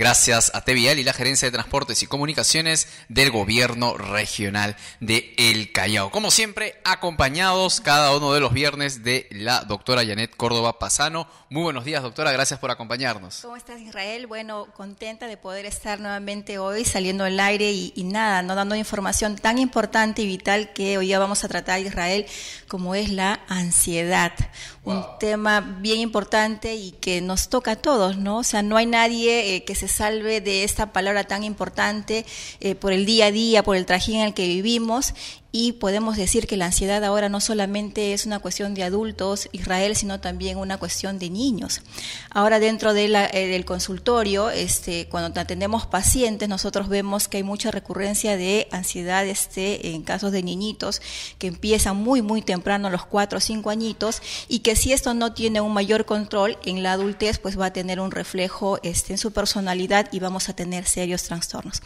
gracias a TVL y la Gerencia de Transportes y Comunicaciones del Gobierno Regional de El Callao. Como siempre, acompañados cada uno de los viernes de la doctora Janet Córdoba Pasano muy buenos días, doctora. Gracias por acompañarnos. ¿Cómo estás, Israel? Bueno, contenta de poder estar nuevamente hoy saliendo al aire y, nada, no dando información tan importante y vital que hoy ya vamos a tratar, Israel, como es la ansiedad. Un tema bien importante y que nos toca a todos, ¿no? O sea, no hay nadie eh, que se salve de esta palabra tan importante eh, por el día a día, por el trajín en el que vivimos y podemos decir que la ansiedad ahora no solamente es una cuestión de adultos, Israel, sino también una cuestión de niños. Ahora dentro eh, del consultorio, este, cuando atendemos pacientes, nosotros vemos que hay mucha recurrencia de ansiedad este, en casos de niñitos que empiezan muy, muy temprano, a los cuatro o cinco añitos, y que si esto no tiene un mayor control en la adultez, pues va a tener un reflejo este, en su personalidad y vamos a tener serios trastornos.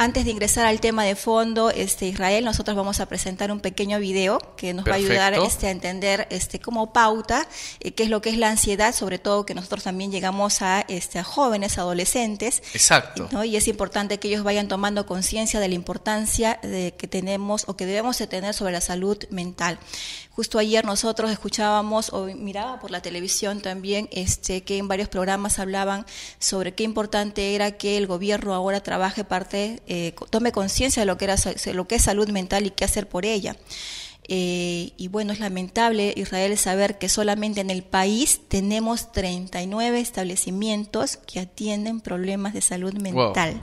Antes de ingresar al tema de fondo, este, Israel, nosotros vamos a presentar un pequeño video que nos va a ayudar este, a entender este, como pauta eh, qué es lo que es la ansiedad, sobre todo que nosotros también llegamos a, este, jóvenes, adolescentes. Exacto. Y es importante que ellos vayan tomando conciencia de la importancia de, que tenemos o que debemos de tener sobre la salud mental. Justo ayer nosotros escuchábamos o miraba por la televisión también este, que en varios programas hablaban sobre qué importante era que el gobierno ahora trabaje parte eh, tome conciencia de lo que, era, lo que es salud mental y qué hacer por ella. Eh, y bueno, es lamentable, Israel, saber que solamente en el país tenemos 39 establecimientos que atienden problemas de salud mental.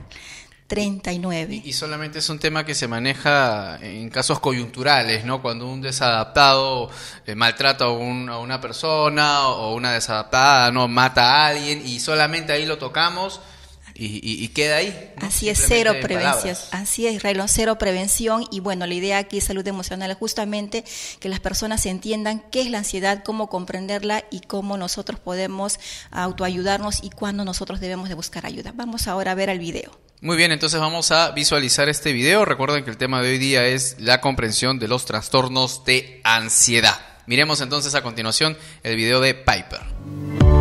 39. Y, solamente es un tema que se maneja en casos coyunturales, ¿no? Cuando un desadaptado eh, maltrata a, a, una persona o una desadaptada, ¿no? Mata a alguien y solamente ahí lo tocamos y, queda ahí. Así es, cero prevención. Así es, reloj cero prevención. Y bueno, la idea aquí, salud emocional, es justamente que las personas entiendan qué es la ansiedad, cómo comprenderla y cómo nosotros podemos autoayudarnos y cuándo nosotros debemos de buscar ayuda. Vamos ahora a ver el video. Muy bien, entonces vamos a visualizar este video. Recuerden que el tema de hoy día es la comprensión de los trastornos de ansiedad. Miremos entonces a continuación el video de Piper.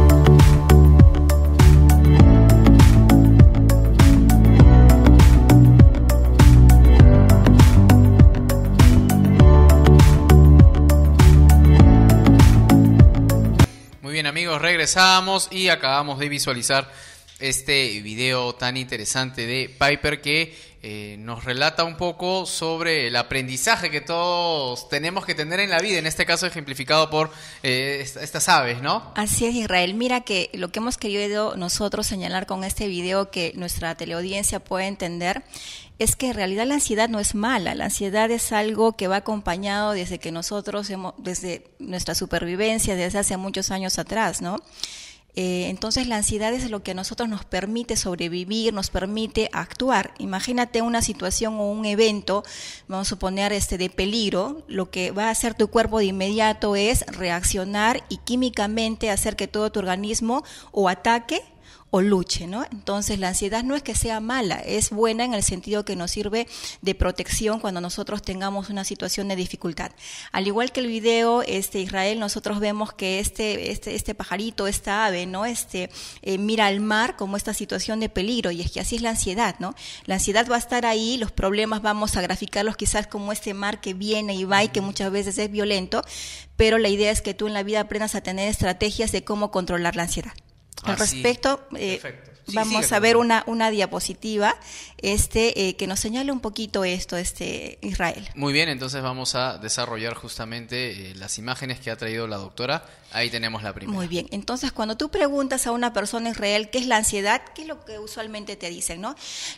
bien amigos, regresamos y acabamos de visualizar este video tan interesante de Piper que eh, nos relata un poco sobre el aprendizaje que todos tenemos que tener en la vida, en este caso ejemplificado por eh, estas aves, ¿no? Así es, Israel. Mira que lo que hemos querido nosotros señalar con este video que nuestra teleaudiencia puede entender es que en realidad la ansiedad no es mala, la ansiedad es algo que va acompañado desde que nosotros hemos, desde nuestra supervivencia, desde hace muchos años atrás, ¿no? Eh, entonces la ansiedad es lo que a nosotros nos permite sobrevivir, nos permite actuar. Imagínate una situación o un evento, vamos a suponer este de peligro, lo que va a hacer tu cuerpo de inmediato es reaccionar y químicamente hacer que todo tu organismo o ataque luche, ¿no? Entonces la ansiedad no es que sea mala, es buena en el sentido que nos sirve de protección cuando nosotros tengamos una situación de dificultad. Al igual que el video, este Israel, nosotros vemos que este, este, este pajarito, esta ave, ¿no? Este eh, mira al mar como esta situación de peligro y es que así es la ansiedad, ¿no? La ansiedad va a estar ahí, los problemas vamos a graficarlos quizás como este mar que viene y va y que muchas veces es violento, pero la idea es que tú en la vida aprendas a tener estrategias de cómo controlar la ansiedad. Al respecto, eh, Vamos a ver una, una diapositiva este, eh, que nos señale un poquito esto, este, Israel. Muy bien, entonces vamos a desarrollar justamente eh, las imágenes que ha traído la doctora. Ahí tenemos la primera. Muy bien, entonces cuando tú preguntas a una persona, Israel, ¿qué es la ansiedad? ¿Qué es lo que usualmente te dicen? ¿no?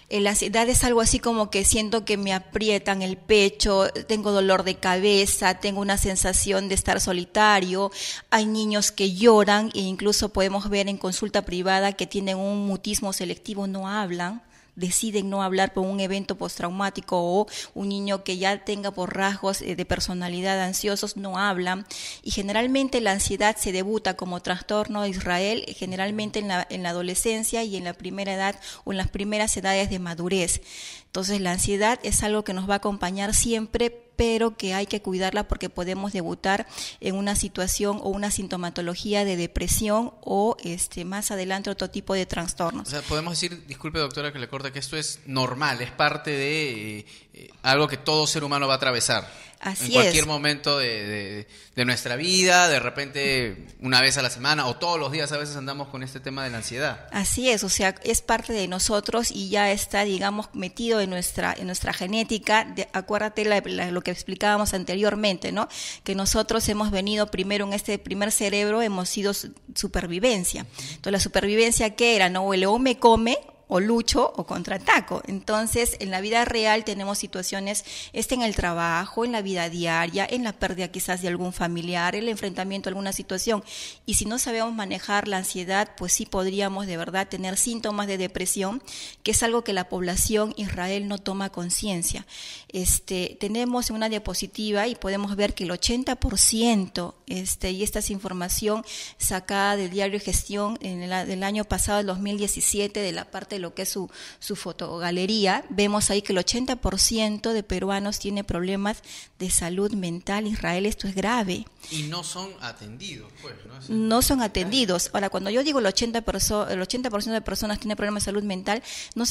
Eh, la ansiedad es algo así como que siento que me aprietan el pecho, tengo dolor de cabeza, tengo una sensación de estar solitario, hay niños que lloran e incluso podemos ver en consulta privada que tienen un autismo selectivo no hablan, deciden no hablar por un evento postraumático o un niño que ya tenga por rasgos eh, de personalidad ansiosos no hablan y generalmente la ansiedad se debuta como trastorno de Israel eh, generalmente en la, en la adolescencia y en la primera edad o en las primeras edades de madurez. Entonces la ansiedad es algo que nos va a acompañar siempre pero que hay que cuidarla porque podemos debutar en una situación o una sintomatología de depresión o este más adelante otro tipo de trastornos. O sea, podemos decir, disculpe doctora que le corta, que esto es normal, es parte de eh, eh, algo que todo ser humano va a atravesar. Así en cualquier momento de, nuestra vida, de repente una vez a la semana o todos los días a veces andamos con este tema de la ansiedad. Así es, o sea, es parte de nosotros y ya está, digamos, metido en nuestra, en nuestra genética. acuérdate lo que explicábamos anteriormente, ¿no? Que nosotros hemos venido primero en este primer cerebro, hemos sido supervivencia. Entonces, la supervivencia, ¿qué era? ¿No? O el me come o lucho o contraataco. Entonces, en la vida real tenemos situaciones, este en el trabajo, en la vida diaria, en la pérdida quizás de algún familiar, el enfrentamiento a alguna situación. Y si no sabemos manejar la ansiedad, pues sí podríamos de verdad tener síntomas de depresión, que es algo que la población Israel no toma conciencia. Este, tenemos una diapositiva y podemos ver que el 80%, este, y esta es información sacada del diario Gestión en el del año pasado, el 2017, de la parte lo que es su, su fotogalería, vemos ahí que el 80% de peruanos tiene problemas de salud mental. Israel, esto es grave. Y no son atendidos, pues. No, son atendidos. Ahora, cuando yo digo el 80%, el 80 de personas tiene problemas de salud mental, no,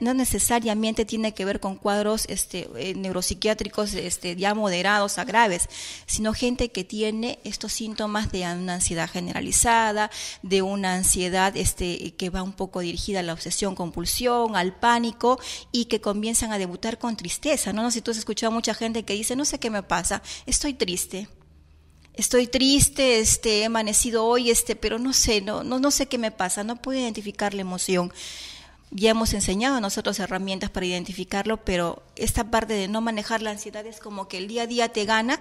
no necesariamente tiene que ver con cuadros este, eh, neuropsiquiátricos este, ya moderados a graves, sino gente que tiene estos síntomas de una ansiedad generalizada, de una ansiedad este, que va un poco dirigida a la obsesión compulsión, al pánico y que comienzan a debutar con tristeza. No, no sé si tú has escuchado a mucha gente que dice, no sé qué me pasa, estoy triste. Estoy triste, este, he amanecido hoy, este, pero no sé, no, no, no sé qué me pasa, no puedo identificar la emoción ya hemos enseñado a nosotros herramientas para identificarlo, pero esta parte de no manejar la ansiedad es como que el día a día te gana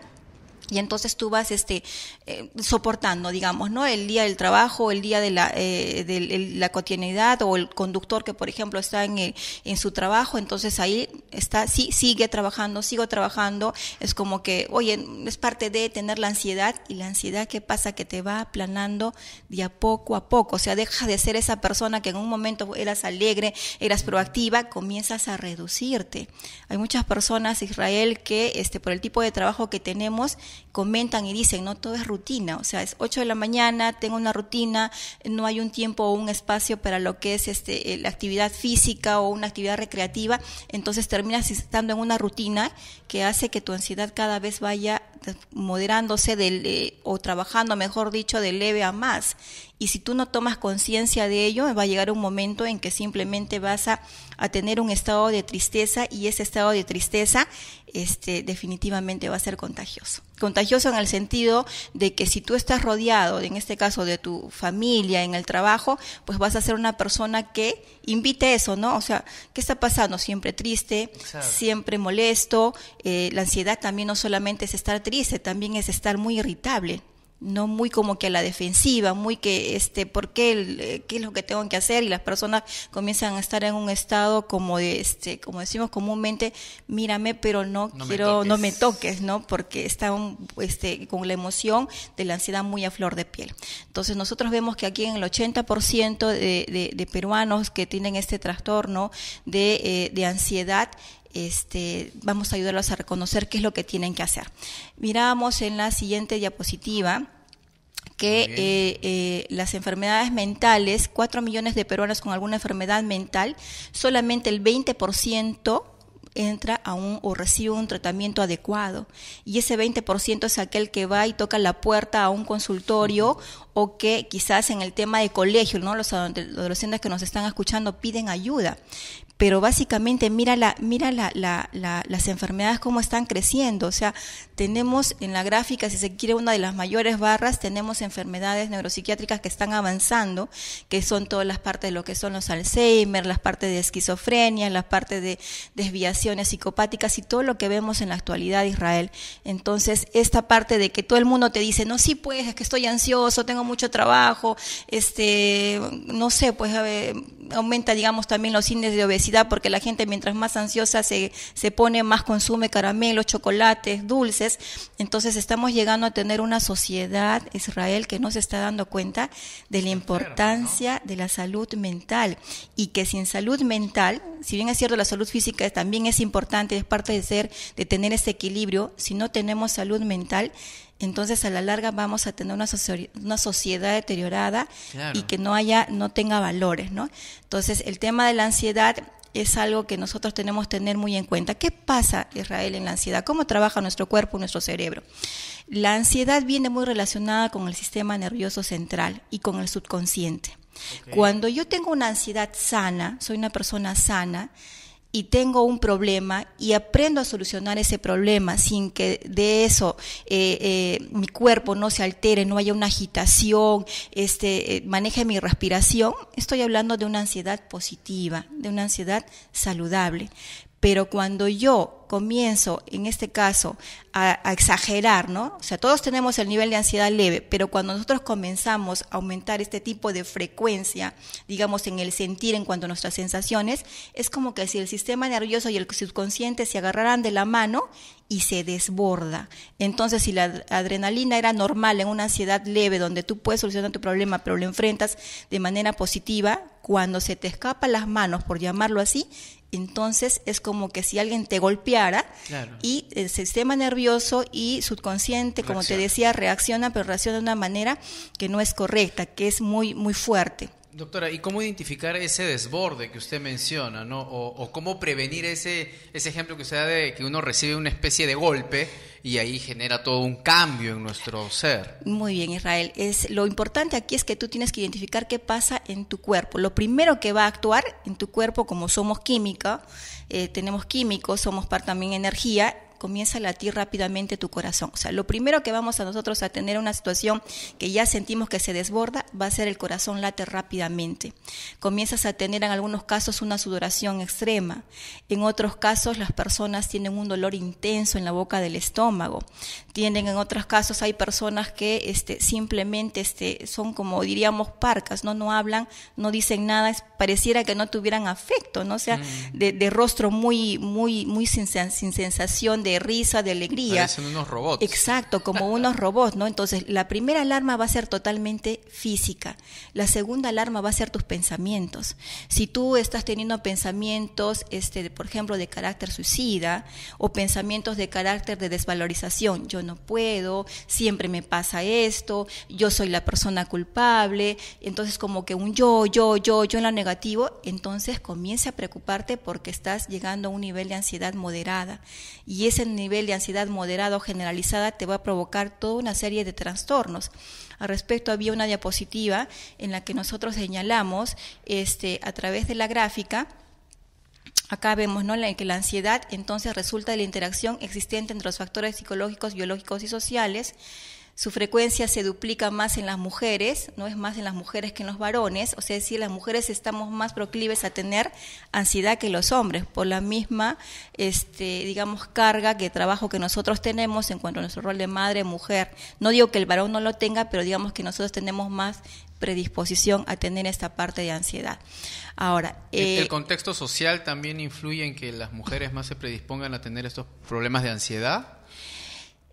y entonces tú vas este, eh, soportando, digamos, ¿no? El día del trabajo, el día de la, eh, de la cotidianidad o el conductor que, por ejemplo, está en, en su trabajo, entonces ahí está, sí, sigue trabajando, sigo trabajando. Es como que, oye, es parte de tener la ansiedad y la ansiedad, ¿qué pasa? Que te va aplanando de a poco a poco. O sea, dejas de ser esa persona que en un momento eras alegre, eras proactiva, comienzas a reducirte. Hay muchas personas, Israel, que este, por el tipo de trabajo que tenemos, comentan y dicen, no todo es rutina, o sea, es 8 de la mañana, tengo una rutina, no hay un tiempo o un espacio para lo que es este, eh, la actividad física o una actividad recreativa, entonces terminas estando en una rutina que hace que tu ansiedad cada vez vaya moderándose eh, o trabajando, mejor dicho, de leve a más. Y si tú no tomas conciencia de ello, va a llegar un momento en que simplemente vas a, tener un estado de tristeza y ese estado de tristeza este, definitivamente va a ser contagioso. Contagioso en el sentido de que si tú estás rodeado, en este caso de tu familia, en el trabajo, pues vas a ser una persona que invite eso, ¿no? O sea, ¿qué está pasando? Siempre triste, siempre molesto. Eh, la ansiedad también no solamente es estar triste, también es estar muy irritable, no muy como que a la defensiva, muy que, este, ¿por qué? Eh, ¿Qué es lo que tengo que hacer? Y las personas comienzan a estar en un estado como de, este, como decimos comúnmente, mírame, pero no, quiero, no me toques, ¿no? Porque están, este, con la emoción de la ansiedad muy a flor de piel. Entonces nosotros vemos que aquí en el 80% de, peruanos que tienen este trastorno de, eh, de ansiedad, este, vamos a ayudarlos a reconocer qué es lo que tienen que hacer. Miramos en la siguiente diapositiva que eh, eh, las enfermedades mentales, 4 millones de peruanos con alguna enfermedad mental, solamente el 20% entra a un o recibe un tratamiento adecuado. Y ese 20% es aquel que va y toca la puerta a un consultorio o que quizás en el tema de colegio, ¿no? los adolescentes que nos están escuchando piden ayuda pero básicamente mira, la, mira la, las enfermedades cómo están creciendo. O sea, tenemos en la gráfica, si se quiere, una de las mayores barras, tenemos enfermedades neuropsiquiátricas que están avanzando, que son todas las partes de lo que son los Alzheimer, las partes de esquizofrenia, las partes de desviaciones psicopáticas y todo lo que vemos en la actualidad Israel. Entonces, esta parte de que todo el mundo te dice, no, sí, pues, es que estoy ansioso, tengo mucho trabajo, este, no sé, pues, aumenta, digamos, también los índices de obesidad porque la gente mientras más ansiosa se, se pone, más consume caramelos, chocolates, dulces. Entonces estamos llegando a tener una sociedad, Israel, que no se está dando cuenta de la importancia de la salud mental y que sin salud mental, si bien es cierto la salud física también es importante, es parte de ser, de tener ese equilibrio, si no tenemos salud mental, entonces a la larga vamos a tener una, sociedad, una sociedad deteriorada y que no haya no tenga valores no entonces el tema de la ansiedad es algo que nosotros tenemos que tener muy en cuenta. ¿Qué pasa, Israel, en la ansiedad? ¿Cómo trabaja nuestro cuerpo, nuestro cerebro? La ansiedad viene muy relacionada con el sistema nervioso central y con el subconsciente. Cuando yo tengo una ansiedad sana, soy una persona sana, y tengo un problema y aprendo a solucionar ese problema sin que de eso eh, eh, mi cuerpo no se altere, no haya una agitación, este, eh, maneje mi respiración, estoy hablando de una ansiedad positiva, de una ansiedad saludable. Pero cuando yo comienzo, en este caso, a, exagerar, ¿no? O sea, todos tenemos el nivel de ansiedad leve, pero cuando nosotros comenzamos a aumentar este tipo de frecuencia, digamos, en el sentir en cuanto a nuestras sensaciones, es como que si el sistema nervioso y el subconsciente se agarraran de la mano y se desborda. Entonces, si la adrenalina era normal en una ansiedad leve donde tú puedes solucionar tu problema, pero lo enfrentas de manera positiva, cuando se te escapan las manos, por llamarlo así, entonces es como que si alguien te golpeara y el eh, sistema nervioso y subconsciente, como te decía, reacciona, pero reacciona de una manera que no es correcta, que es muy, muy fuerte. Doctora, ¿y cómo identificar ese desborde que usted menciona, ¿no? O, cómo prevenir ese, ese ejemplo que usted da de que uno recibe una especie de golpe y ahí genera todo un cambio en nuestro ser? Muy bien, Israel. Es, lo importante aquí es que tú tienes que identificar qué pasa en tu cuerpo. Lo primero que va a actuar en tu cuerpo, como somos química, eh, tenemos químicos, somos parte también energía, comienza a latir rápidamente tu corazón. O sea, lo primero que vamos a nosotros a tener una situación que ya sentimos que se desborda va a ser el corazón late rápidamente. Comienzas a tener en algunos casos una sudoración extrema. En otros casos las personas tienen un dolor intenso en la boca del estómago tienen en otros casos hay personas que este, simplemente este, son como diríamos parcas, ¿no? no hablan, no dicen nada, pareciera que no tuvieran afecto, ¿no? sea, mm. de, rostro muy, muy, muy sin, sensación de risa, de alegría. Parecen unos robots. Exacto, como unos robots, ¿no? Entonces, la primera alarma va a ser totalmente física. La segunda alarma va a ser tus pensamientos. Si tú estás teniendo pensamientos, este, por ejemplo, de carácter suicida o pensamientos de carácter de desvalorización, yo no puedo, siempre me pasa esto, yo soy la persona culpable, entonces como que un yo, yo, yo, yo en lo negativo, entonces comienza a preocuparte porque estás llegando a un nivel de ansiedad moderada y ese nivel de ansiedad moderada o generalizada te va a provocar toda una serie de trastornos. Al respecto había una diapositiva en la que nosotros señalamos este, a través de la gráfica, Acá vemos ¿no? que la ansiedad entonces resulta de la interacción existente entre los factores psicológicos, biológicos y sociales. Su frecuencia se duplica más en las mujeres, no es más en las mujeres que en los varones, o sea, decir, las mujeres estamos más proclives a tener ansiedad que los hombres por la misma, este, digamos, carga que trabajo que nosotros tenemos en cuanto a nuestro rol de madre, mujer. No digo que el varón no lo tenga, pero digamos que nosotros tenemos más predisposición a tener esta parte de ansiedad. Ahora, ¿El, eh, contexto social también influye en que las mujeres más se predispongan a tener estos problemas de ansiedad?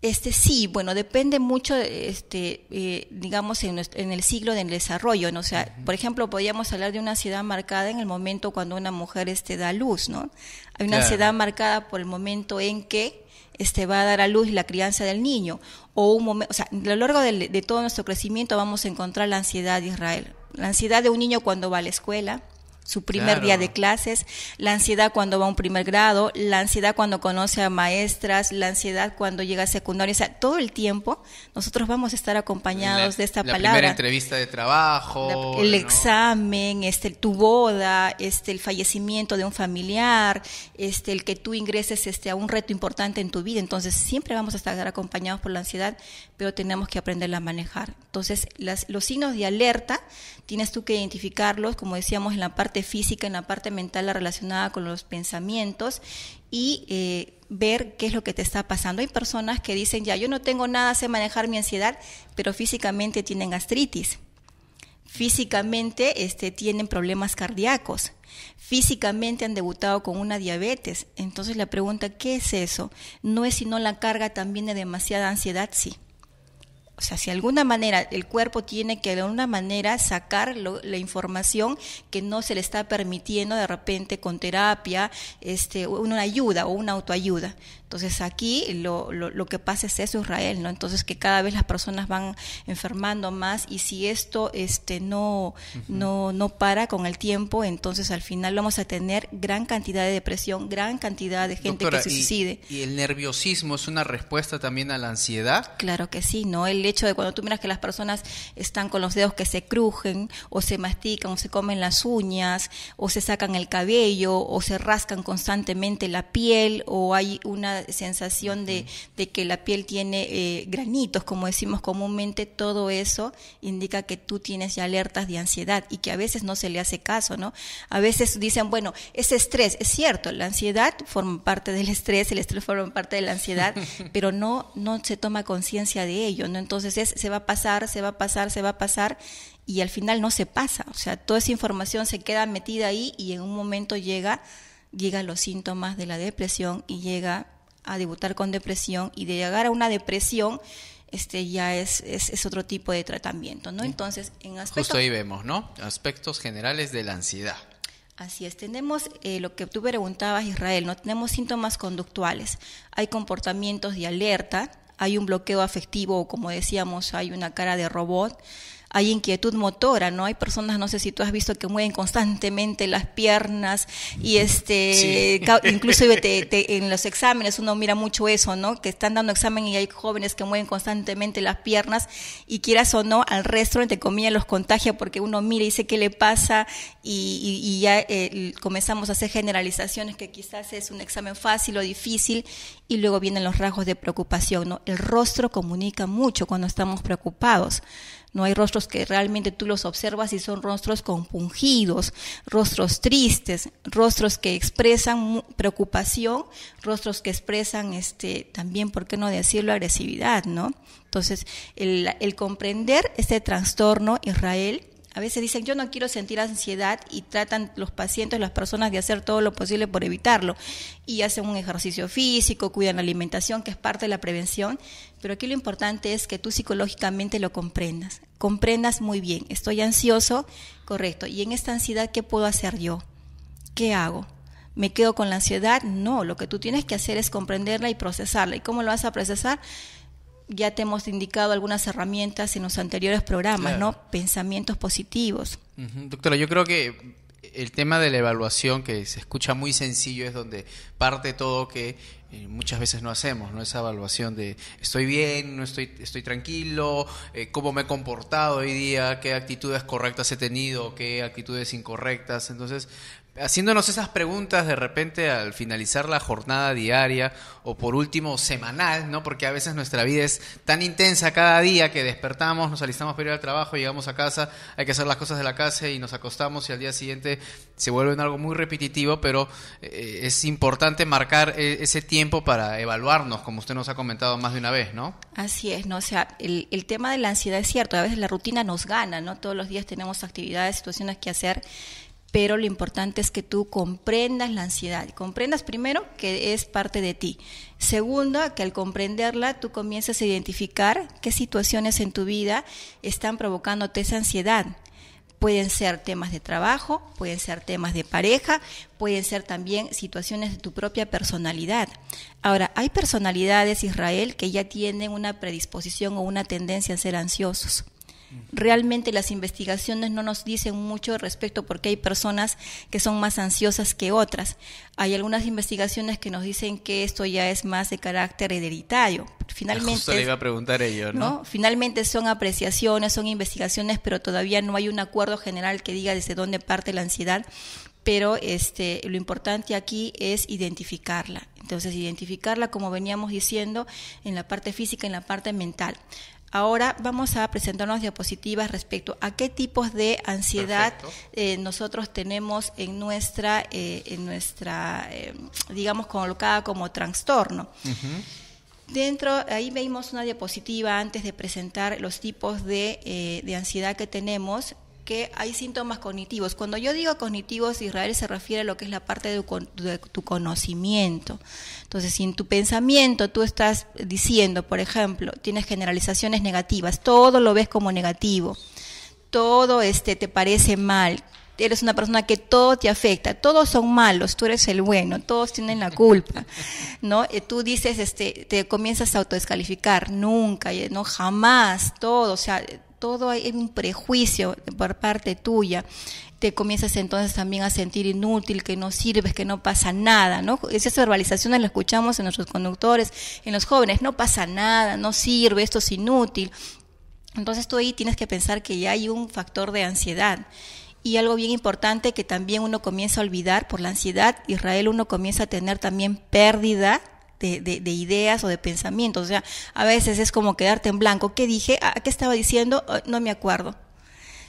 Este sí, bueno, depende mucho, este, eh, digamos, en, el siglo del desarrollo, sea, por ejemplo, podríamos hablar de una ansiedad marcada en el momento cuando una mujer este, da luz, ¿no? Hay una ansiedad marcada por el momento en que este, va a dar a luz la crianza del niño. O, un momento, o sea, a lo largo de todo nuestro crecimiento vamos a encontrar la ansiedad de Israel. La ansiedad de un niño cuando va a la escuela, su primer día de clases, la ansiedad cuando va a un primer grado, la ansiedad cuando conoce a maestras, la ansiedad cuando llega a secundaria, o sea, todo el tiempo nosotros vamos a estar acompañados de esta palabra. La primera entrevista de trabajo, el examen, este tu boda, este el fallecimiento de un familiar, este el que tú ingreses este a un reto importante en tu vida, entonces siempre vamos a estar acompañados por la ansiedad, pero tenemos que aprenderla a manejar. Entonces, las, los signos de alerta tienes tú que identificarlos, como decíamos en la parte física, en la parte mental, la relacionada con los pensamientos y eh, ver qué es lo que te está pasando. Hay personas que dicen, ya, yo no tengo nada, sé manejar mi ansiedad, pero físicamente tienen gastritis. Físicamente este, tienen problemas cardíacos, físicamente han debutado con una diabetes. Entonces la pregunta, ¿qué es eso? ¿No es sino la carga también de demasiada ansiedad? Sí. O sea, si de alguna manera el cuerpo tiene que de alguna manera sacar la información que no se le está permitiendo de repente con terapia, este, una ayuda o una autoayuda. Entonces aquí lo, lo, que pasa es eso, Israel, ¿no? Entonces que cada vez las personas van enfermando más y si esto este, no, no, no para con el tiempo, entonces al final vamos a tener gran cantidad de depresión, gran cantidad de gente que se suicide. ¿y, ¿Y el nerviosismo es una respuesta también a la ansiedad? Claro que sí, ¿no? El hecho de cuando tú miras que las personas están con los dedos que se crujen o se mastican o se comen las uñas o se sacan el cabello o se rascan constantemente la piel o hay una sensación de, que la piel tiene eh, granitos, como decimos comúnmente, todo eso indica que tú tienes ya alertas de ansiedad y que a veces no se le hace caso, ¿no? A veces dicen, bueno, es estrés, es cierto, la ansiedad forma parte del estrés, el estrés forma parte de la ansiedad, pero no, no se toma conciencia de ello, ¿no? Entonces, entonces es, se va a pasar, se va a pasar, se va a pasar y al final no se pasa. O sea, toda esa información se queda metida ahí y en un momento llega, llegan los síntomas de la depresión y llega a debutar con depresión y de llegar a una depresión este ya es, es, otro tipo de tratamiento, ¿no? Entonces, en aspectos... Justo ahí vemos, ¿no? Aspectos generales de la ansiedad. Así es, tenemos eh, lo que tú preguntabas, Israel, ¿no? Tenemos síntomas conductuales, hay comportamientos de alerta, hay un bloqueo afectivo como decíamos, hay una cara de robot hay inquietud motora, ¿no? Hay personas, no sé si tú has visto, que mueven constantemente las piernas y este, incluso en los exámenes uno mira mucho eso, ¿no? Que están dando examen y hay jóvenes que mueven constantemente las piernas y quieras o no, al resto, entre comillas, los contagia porque uno mira y dice qué le pasa y, ya eh, comenzamos a hacer generalizaciones que quizás es un examen fácil o difícil y luego vienen los rasgos de preocupación, ¿no? El rostro comunica mucho cuando estamos preocupados. No hay rostros que realmente tú los observas y son rostros compungidos, rostros tristes, rostros que expresan preocupación, rostros que expresan este también, ¿por qué no decirlo, agresividad, ¿no? Entonces, el, el comprender este trastorno, Israel, a veces dicen yo no quiero sentir ansiedad y tratan los pacientes, las personas de hacer todo lo posible por evitarlo y hacen un ejercicio físico, cuidan la alimentación que es parte de la prevención, pero aquí lo importante es que tú psicológicamente lo comprendas, comprendas muy bien, estoy ansioso, correcto, y en esta ansiedad ¿qué puedo hacer yo? ¿Qué hago? ¿Me quedo con la ansiedad? No, lo que tú tienes que hacer es comprenderla y procesarla. ¿Y cómo lo vas a procesar? ya te hemos indicado algunas herramientas en los anteriores programas, ¿no? Pensamientos positivos. Doctora, yo creo que el tema de la evaluación, que se escucha muy sencillo, es donde parte todo que eh, muchas veces no hacemos, ¿no? Esa evaluación de estoy bien, no estoy, estoy tranquilo, eh, cómo me he comportado hoy día, qué actitudes correctas he tenido, qué actitudes incorrectas. Entonces, haciéndonos esas preguntas de repente al finalizar la jornada diaria o por último semanal, ¿no? Porque a veces nuestra vida es tan intensa cada día que despertamos, nos alistamos para ir al trabajo, llegamos a casa, hay que hacer las cosas de la casa y nos acostamos y al día siguiente se vuelve algo muy repetitivo, pero eh, es importante marcar eh, ese tiempo para evaluarnos, como usted nos ha comentado más de una vez, ¿no? Así es, ¿no? O sea, el, el tema de la ansiedad es cierto, a veces la rutina nos gana, ¿no? Todos los días tenemos actividades, situaciones que hacer pero lo importante es que tú comprendas la ansiedad. Comprendas primero que es parte de ti. Segundo, que al comprenderla tú comienzas a identificar qué situaciones en tu vida están provocándote esa ansiedad. Pueden ser temas de trabajo, pueden ser temas de pareja, pueden ser también situaciones de tu propia personalidad. Ahora, hay personalidades, Israel, que ya tienen una predisposición o una tendencia a ser ansiosos. Realmente las investigaciones no nos dicen mucho respecto porque hay personas que son más ansiosas que otras. Hay algunas investigaciones que nos dicen que esto ya es más de carácter hereditario. Finalmente, le iba a preguntar ¿no? Finalmente son apreciaciones, son investigaciones, pero todavía no hay un acuerdo general que diga desde dónde parte la ansiedad pero este, lo importante aquí es identificarla. Entonces, identificarla, como veníamos diciendo, en la parte física, en la parte mental. Ahora vamos a presentarnos diapositivas respecto a qué tipos de ansiedad eh, nosotros tenemos en nuestra, eh, en nuestra eh, digamos, colocada como trastorno. Dentro, ahí vimos una diapositiva antes de presentar los tipos de, de ansiedad que tenemos hay síntomas cognitivos. Cuando yo digo cognitivos, Israel se refiere a lo que es la parte de tu, conocimiento. Entonces, si en tu pensamiento tú estás diciendo, por ejemplo, tienes generalizaciones negativas, todo lo ves como negativo, todo este te parece mal, eres una persona que todo te afecta, todos son malos, tú eres el bueno, todos tienen la culpa, ¿no? Tú dices, este, te comienzas a autodescalificar, nunca, no, jamás, todo, o sea, todo hay un prejuicio por parte tuya. Te comienzas entonces también a sentir inútil, que no sirves, que no pasa nada, ¿no? Esas verbalizaciones las escuchamos en nuestros conductores, en los jóvenes, no pasa nada, no sirve, esto es inútil. Entonces tú ahí tienes que pensar que ya hay un factor de ansiedad. Y algo bien importante que también uno comienza a olvidar por la ansiedad, Israel uno comienza a tener también pérdida de, ideas o de pensamientos. O sea, a veces es como quedarte en blanco. ¿Qué dije? ¿A ah, qué estaba diciendo? Ah, no me acuerdo.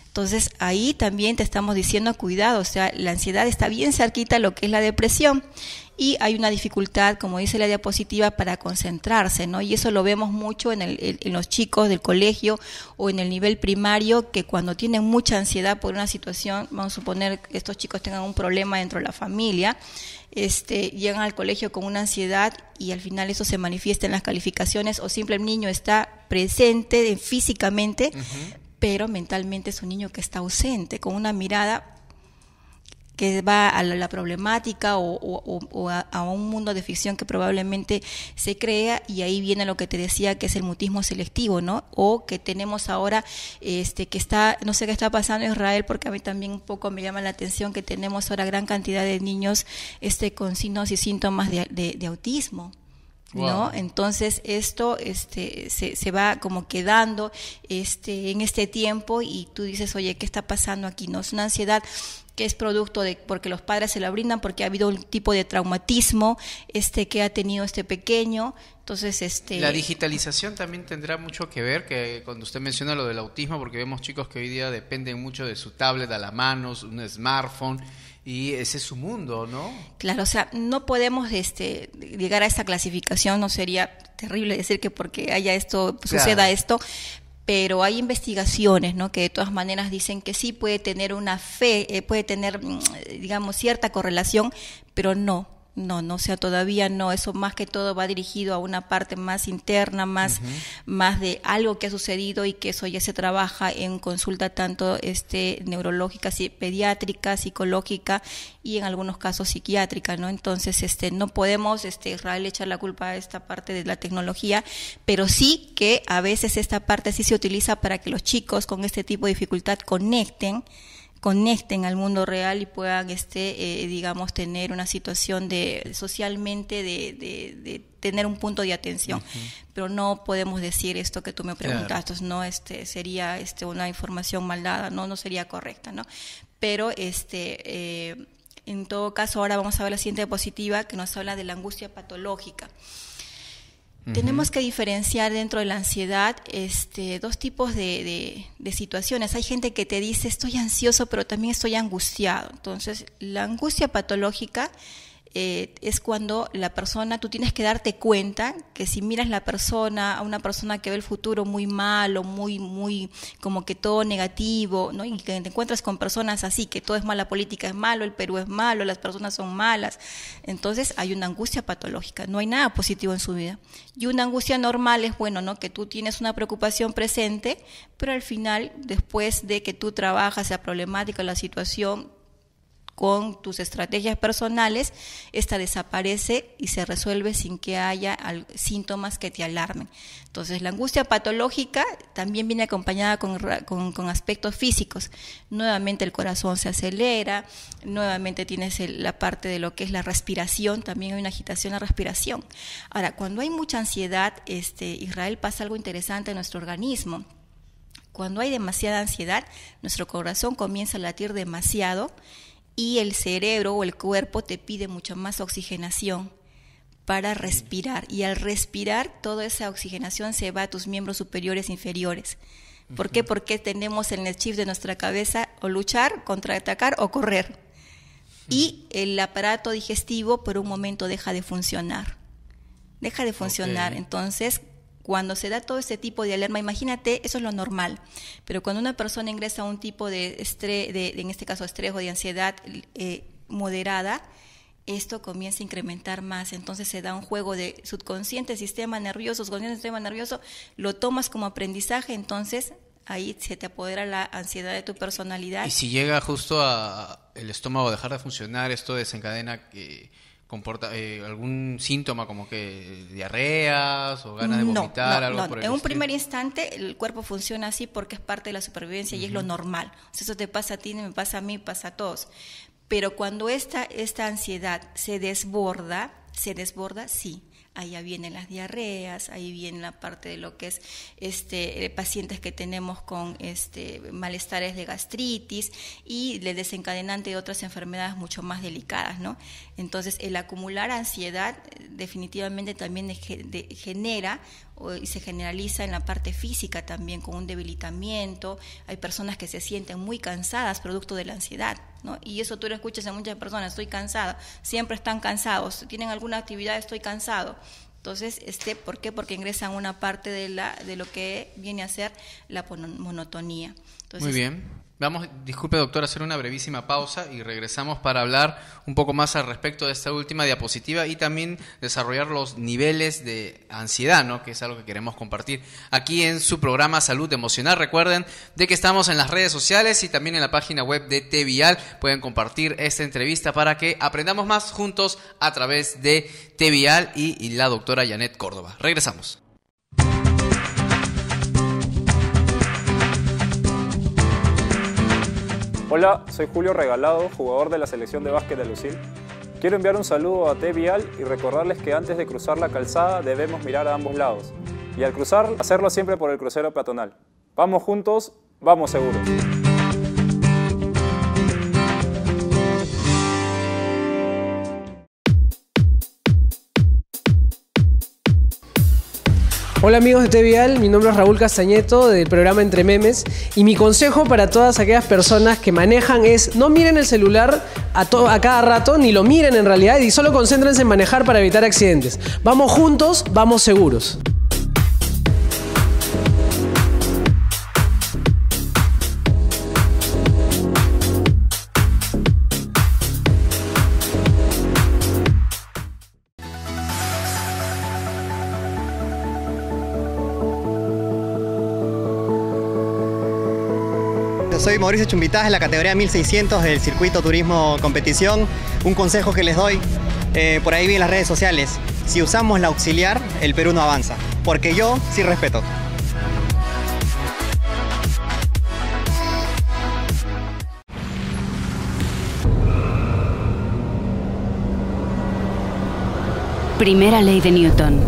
Entonces ahí también te estamos diciendo cuidado, o sea, la ansiedad está bien cerquita a lo que es la depresión y hay una dificultad, como dice la diapositiva, para concentrarse, ¿no? Y eso lo vemos mucho en, en los chicos del colegio o en el nivel primario, que cuando tienen mucha ansiedad por una situación, vamos a suponer que estos chicos tengan un problema dentro de la familia, este, llegan al colegio con una ansiedad y al final eso se manifiesta en las calificaciones o simple el niño está presente físicamente, pero mentalmente es un niño que está ausente, con una mirada que va a la, problemática o, a, un mundo de ficción que probablemente se crea y ahí viene lo que te decía que es el mutismo selectivo, ¿no? O que tenemos ahora, este, que está, no sé qué está pasando en Israel porque a mí también un poco me llama la atención que tenemos ahora gran cantidad de niños este, con signos y síntomas de autismo. ¿No? Entonces esto este, se, va como quedando este, en este tiempo y tú dices, oye, ¿qué está pasando aquí? No es una ansiedad que es producto de porque los padres se la brindan, porque ha habido un tipo de traumatismo este, que ha tenido este pequeño. Entonces, este... La digitalización también tendrá mucho que ver, que cuando usted menciona lo del autismo, porque vemos chicos que hoy día dependen mucho de su tablet a la mano, un smartphone y ese es su mundo, ¿no? Claro, o sea, no podemos este, llegar a esa clasificación, no sería terrible decir que porque haya esto, suceda esto, pero hay investigaciones ¿no? que de todas maneras dicen que sí puede tener una fe, eh, puede tener, mm, digamos, cierta correlación, pero no, no, no, sea, todavía no, eso más que todo va dirigido a una parte más interna, más, más de algo que ha sucedido y que eso ya se trabaja en consulta tanto este, neurológica, pediátrica, psicológica y en algunos casos psiquiátrica, ¿no? Entonces, este, no podemos, este, Israel, echar la culpa a esta parte de la tecnología, pero sí que a veces esta parte sí se utiliza para que los chicos con este tipo de dificultad conecten conecten al mundo real y puedan, este, eh, digamos, tener una situación de socialmente de, tener un punto de atención. Pero no podemos decir esto que tú me preguntaste, no, este, sería este, una información mal dada, no, no sería correcta, ¿no? Pero, este, eh, en todo caso, ahora vamos a ver la siguiente diapositiva que nos habla de la angustia patológica. Tenemos que diferenciar dentro de la ansiedad este, dos tipos de, situaciones. Hay gente que te dice estoy ansioso, pero también estoy angustiado. Entonces, la angustia patológica eh, es cuando la persona, tú tienes que darte cuenta que si miras la persona, a una persona que ve el futuro muy malo, muy, muy, como que todo negativo, ¿no? Y que te encuentras con personas así, que todo es mala política, es malo, el Perú es malo, las personas son malas. Entonces hay una angustia patológica, no hay nada positivo en su vida. Y una angustia normal es, bueno, ¿no? Que tú tienes una preocupación presente, pero al final, después de que tú trabajas sea problemática, la situación, con tus estrategias personales, esta desaparece y se resuelve sin que haya síntomas que te alarmen. Entonces, la angustia patológica también viene acompañada con, aspectos físicos. Nuevamente el corazón se acelera, nuevamente tienes la parte de lo que es la respiración, también hay una agitación a respiración. Ahora, cuando hay mucha ansiedad, este, Israel pasa algo interesante en nuestro organismo. Cuando hay demasiada ansiedad, nuestro corazón comienza a latir demasiado y el cerebro o el cuerpo te pide mucha más oxigenación para respirar. Y al respirar, toda esa oxigenación se va a tus miembros superiores e inferiores. ¿Por qué? Porque tenemos en el chip de nuestra cabeza o luchar, contraatacar o correr. Y el aparato digestivo por un momento deja de funcionar. Deja de funcionar. Entonces, cuando se da todo este tipo de alarma, imagínate, eso es lo normal, pero cuando una persona ingresa a un tipo de estrés, de, en este caso estrés o de ansiedad eh, moderada, esto comienza a incrementar más. Entonces se da un juego de subconsciente, sistema nervioso, subconsciente, sistema nervioso, lo tomas como aprendizaje, entonces ahí se te apodera la ansiedad de tu personalidad. Y si llega justo a el estómago dejar de funcionar, esto desencadena que comporta eh, algún síntoma como que diarreas o ganas de vomitar, no, En un primer instante el cuerpo funciona así porque es parte de la supervivencia y es lo normal. eso te pasa a ti, me pasa a mí, pasa a todos. Pero cuando esta, esta ansiedad se desborda, se desborda, sí, allá vienen las diarreas, ahí viene la parte de lo que es este, eh, pacientes que tenemos con este, malestares de gastritis y el desencadenante de otras enfermedades mucho más delicadas, ¿no? Entonces, el acumular ansiedad eh, definitivamente también genera y se generaliza en la parte física también con un debilitamiento. Hay personas que se sienten muy cansadas producto de la ansiedad, ¿no? Y eso tú lo escuchas en muchas personas, estoy cansada, siempre están cansados, tienen alguna actividad, estoy cansado. Entonces, este, ¿por qué? Porque ingresan una parte de, la, de lo que viene a ser la monotonía. Muy bien. Vamos, disculpe doctor, hacer una brevísima pausa y regresamos para hablar un poco más al respecto de esta última diapositiva y también desarrollar los niveles de ansiedad, ¿no? que es algo que queremos compartir aquí en su programa Salud Emocional. Recuerden de que estamos en las redes sociales y también en la página web de TVial. Pueden compartir esta entrevista para que aprendamos más juntos a través de TVial y la doctora Janet Córdoba. Regresamos. Hola, soy Julio Regalado, jugador de la selección de básquet de Lucil. Quiero enviar un saludo a T. Vial y recordarles que antes de cruzar la calzada debemos mirar a ambos lados y al cruzar hacerlo siempre por el crucero peatonal. Vamos juntos, vamos seguros. Hola amigos de TVial, mi nombre es Raúl Castañeto del programa Entre Memes y mi consejo para todas aquellas personas que manejan es no miren el celular a, a cada rato, ni lo miren en realidad y solo concéntrense en manejar para evitar accidentes. Vamos juntos, vamos seguros. Mauricio Chumbitaz en la categoría 1600 del circuito turismo competición. Un consejo que les doy, eh, por ahí vi en las redes sociales, si usamos la auxiliar, el Perú no avanza, porque yo sí respeto. Primera ley de Newton.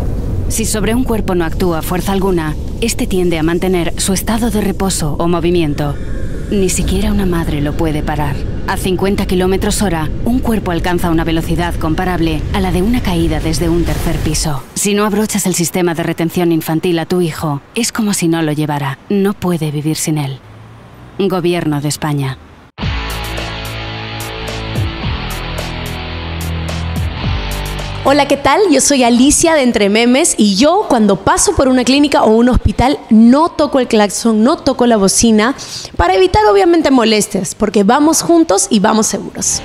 Si sobre un cuerpo no actúa fuerza alguna, este tiende a mantener su estado de reposo o movimiento. Ni siquiera una madre lo puede parar. A 50 kilómetros hora, un cuerpo alcanza una velocidad comparable a la de una caída desde un tercer piso. Si no abrochas el sistema de retención infantil a tu hijo, es como si no lo llevara. No puede vivir sin él. Gobierno de España. Hola, ¿qué tal? Yo soy Alicia de Entre Memes y yo cuando paso por una clínica o un hospital no toco el claxon, no toco la bocina para evitar obviamente molestias, porque vamos juntos y vamos seguros.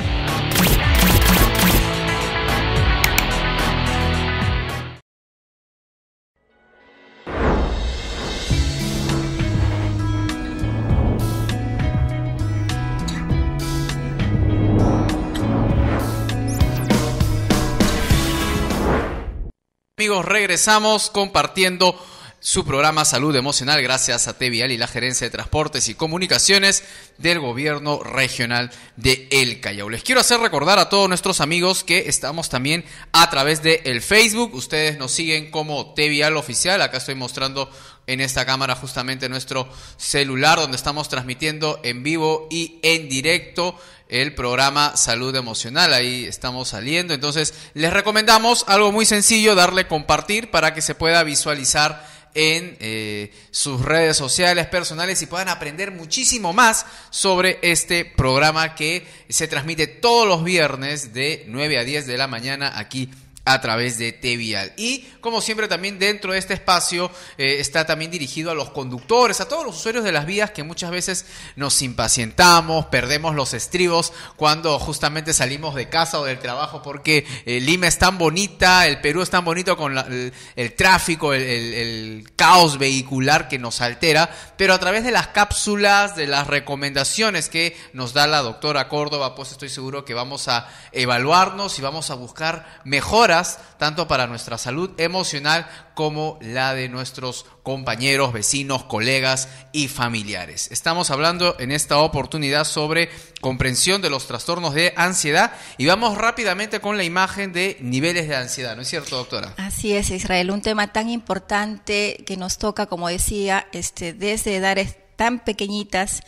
regresamos compartiendo su programa Salud Emocional gracias a Tevial y la Gerencia de Transportes y Comunicaciones del Gobierno Regional de El Callao. Les quiero hacer recordar a todos nuestros amigos que estamos también a través de el Facebook. Ustedes nos siguen como Tevial Oficial. Acá estoy mostrando en esta cámara justamente nuestro celular donde estamos transmitiendo en vivo y en directo el programa Salud Emocional. Ahí estamos saliendo. Entonces, les recomendamos algo muy sencillo, darle compartir para que se pueda visualizar en eh, sus redes sociales personales y puedan aprender muchísimo más sobre este programa que se transmite todos los viernes de 9 a 10 de la mañana aquí a través de t Y como siempre también dentro de este espacio eh, está también dirigido a los conductores, a todos los usuarios de las vías que muchas veces nos impacientamos, perdemos los estribos cuando justamente salimos de casa o del trabajo porque eh, Lima es tan bonita, el Perú es tan bonito con el, tráfico, el caos vehicular que nos altera, pero a través de las cápsulas, de las recomendaciones que nos da la doctora Córdoba, pues estoy seguro que vamos a evaluarnos y vamos a buscar mejoras tanto para nuestra salud emocional como la de nuestros compañeros, vecinos, colegas y familiares. Estamos hablando en esta oportunidad sobre comprensión de los trastornos de ansiedad y vamos rápidamente con la imagen de niveles de ansiedad, ¿no es cierto, doctora? Así es, Israel, un tema tan importante que nos toca, como decía, este, desde edades tan pequeñitas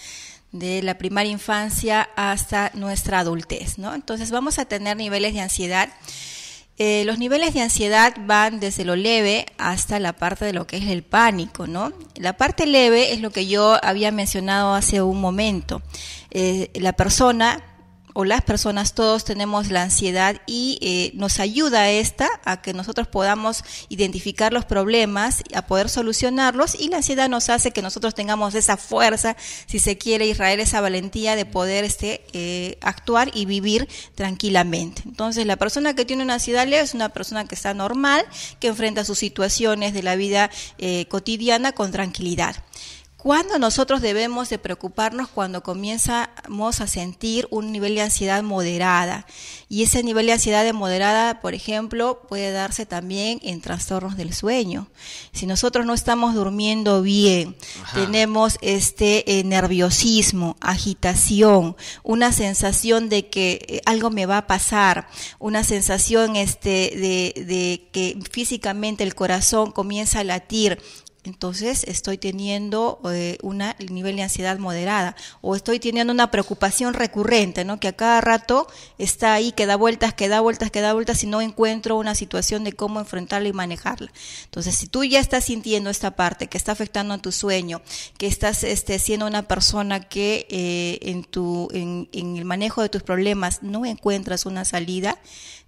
de la primera infancia hasta nuestra adultez, ¿no? Entonces vamos a tener niveles de ansiedad eh, los niveles de ansiedad van desde lo leve hasta la parte de lo que es el pánico, ¿no? La parte leve es lo que yo había mencionado hace un momento. Eh, la persona o las personas todos tenemos la ansiedad y eh, nos ayuda esta a que nosotros podamos identificar los problemas, a poder solucionarlos y la ansiedad nos hace que nosotros tengamos esa fuerza, si se quiere, Israel, esa valentía de poder este, eh, actuar y vivir tranquilamente. Entonces, la persona que tiene una ansiedad leve es una persona que está normal, que enfrenta sus situaciones de la vida eh, cotidiana con tranquilidad. ¿Cuándo nosotros debemos de preocuparnos cuando comenzamos a sentir un nivel de ansiedad moderada? Y ese nivel de ansiedad moderada, por ejemplo, puede darse también en trastornos del sueño. Si nosotros no estamos durmiendo bien, tenemos este eh, nerviosismo, agitación, una sensación de que eh, algo me va a pasar, una sensación este, de que físicamente el corazón comienza a latir entonces estoy teniendo eh, un nivel de ansiedad moderada o estoy teniendo una preocupación recurrente, ¿no? Que a cada rato está ahí, que da vueltas, que da vueltas, que da vueltas y no encuentro una situación de cómo enfrentarla y manejarla. Entonces, si tú ya estás sintiendo esta parte que está afectando a tu sueño, que estás este, siendo una persona que eh, en, tu, en el manejo de tus problemas no encuentras una salida,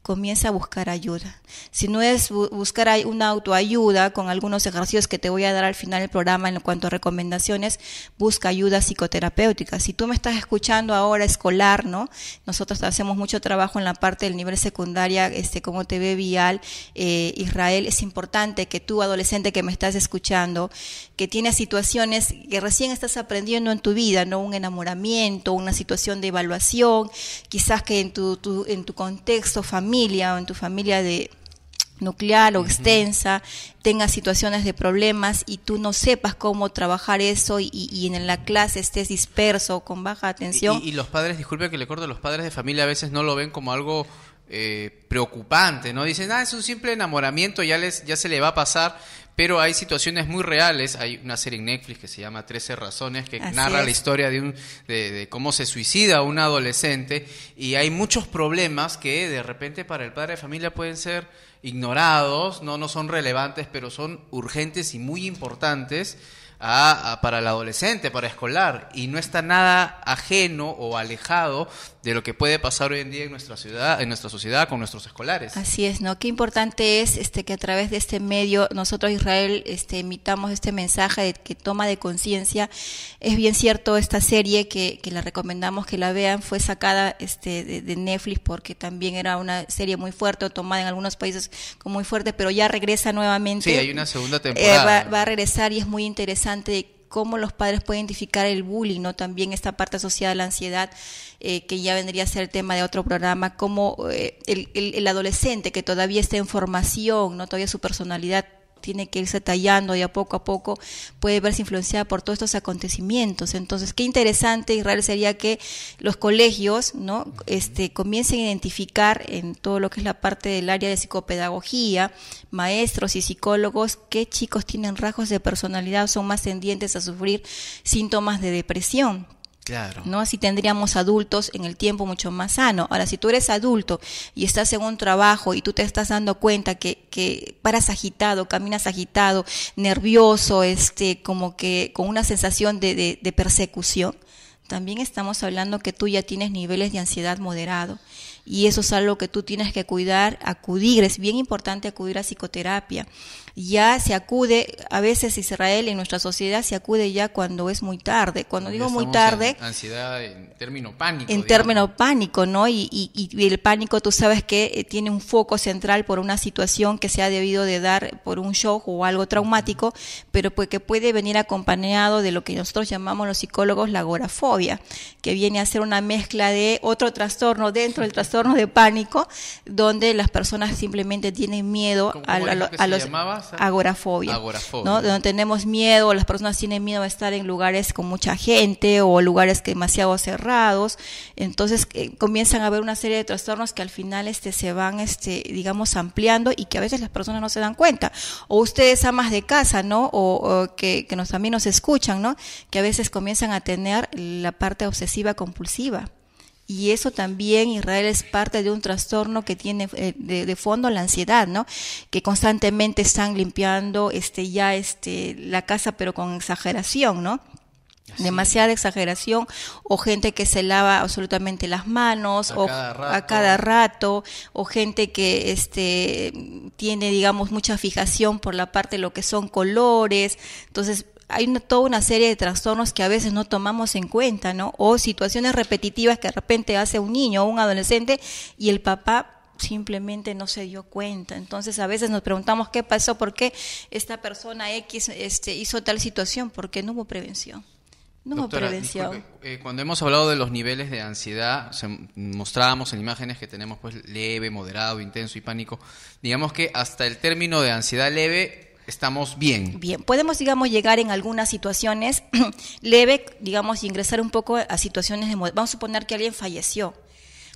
comienza a buscar ayuda. Si no es buscar una autoayuda con algunos ejercicios que te voy a dar al final del programa en cuanto a recomendaciones, busca ayuda psicoterapéutica. Si tú me estás escuchando ahora escolar, ¿no? Nosotros hacemos mucho trabajo en la parte del nivel secundaria, este, como te ve Vial, eh, Israel, es importante que tú, adolescente que me estás escuchando, que tienes situaciones que recién estás aprendiendo en tu vida, ¿no? Un enamoramiento, una situación de evaluación, quizás que en tu en tu contexto familiar, familia o en tu familia de nuclear o extensa, tengas situaciones de problemas y tú no sepas cómo trabajar eso y, en la clase estés disperso con baja atención. Y, los padres, disculpe que le corto, los padres de familia a veces no lo ven como algo eh, preocupante, ¿no? Dicen, ah, es un simple enamoramiento, ya, les, ya se le va a pasar, pero hay situaciones muy reales. Hay una serie en Netflix que se llama 13 Razones que narra la historia de, un, de, cómo se suicida un adolescente y hay muchos problemas que de repente para el padre de familia pueden ser ignorados, no, no son relevantes, pero son urgentes y muy importantes. para el adolescente, para escolar, y no está nada ajeno o alejado de lo que puede pasar hoy en día en nuestra ciudad, en nuestra sociedad, con nuestros escolares. Así es, ¿no? Qué importante es este que a través de este medio nosotros Israel este emitamos este mensaje de que toma de conciencia. Es bien cierto esta serie que, que, la recomendamos que la vean, fue sacada este de, Netflix porque también era una serie muy fuerte, tomada en algunos países como muy fuerte, pero ya regresa nuevamente. Sí, hay una segunda eh, temporada. va, a regresar y es muy interesante cómo los padres pueden identificar el bullying, ¿no? También esta parte asociada a la ansiedad, eh, que ya vendría a ser tema de otro programa, cómo eh, el, el adolescente que todavía está en formación, ¿no? Todavía su personalidad tiene que irse tallando y a poco a poco puede verse influenciada por todos estos acontecimientos. Entonces, qué interesante, Israel, sería que los colegios ¿no? este, comiencen a identificar en todo lo que es la parte del área de psicopedagogía, maestros y psicólogos, qué chicos tienen rasgos de personalidad, o son más tendientes a sufrir síntomas de depresión Claro. ¿No? Así tendríamos adultos en el tiempo mucho más sano. Ahora, si tú eres adulto y estás en un trabajo y tú te estás dando cuenta que, que paras agitado, caminas agitado, nervioso, este, como que con una sensación de, de, de persecución, también estamos hablando que tú ya tienes niveles de ansiedad moderado y eso es algo que tú tienes que cuidar, acudir, es bien importante acudir a psicoterapia ya se acude, a veces Israel en nuestra sociedad se acude ya cuando es muy tarde. Cuando digo muy tarde... ansiedad en término pánico. En término pánico, ¿no? Y, el pánico tú sabes que eh, tiene un foco central por una situación que se ha debido de dar por un shock o algo traumático, pero pues que puede venir acompañado de lo que nosotros llamamos los psicólogos la agorafobia, que viene a ser una mezcla de otro trastorno dentro del trastorno de pánico, donde las personas simplemente tienen miedo a, a, a, los... Se llamaba? Agorafobia. ¿no? Donde tenemos miedo, las personas tienen miedo a estar en lugares con mucha gente o lugares que demasiado cerrados. Entonces eh, comienzan a haber una serie de trastornos que al final este, se van, este, digamos, ampliando y que a veces las personas no se dan cuenta. O ustedes amas de casa, ¿no? O, que, que nos, también nos escuchan, ¿no? Que a veces comienzan a tener la parte obsesiva compulsiva y eso también Israel es parte de un trastorno que tiene eh, de, fondo la ansiedad, ¿no? Que constantemente están limpiando este ya este la casa pero con exageración, ¿no? demasiada exageración o gente que se lava absolutamente las manos a o a cada rato o gente que este tiene digamos mucha fijación por la parte de lo que son colores entonces hay toda una serie de trastornos que a veces no tomamos en cuenta, ¿no? O situaciones repetitivas que de repente hace un niño o un adolescente y el papá simplemente no se dio cuenta. Entonces a veces nos preguntamos qué pasó, por qué esta persona X este, hizo tal situación, porque no hubo prevención. No hubo prevención. Eh, cuando hemos hablado de los niveles de ansiedad, se, mostrábamos en imágenes que tenemos pues leve, moderado, intenso y pánico. Digamos que hasta el término de ansiedad leve estamos bien. Bien, podemos, digamos, llegar en algunas situaciones leve, digamos, ingresar un poco a situaciones de... Vamos a suponer que alguien falleció.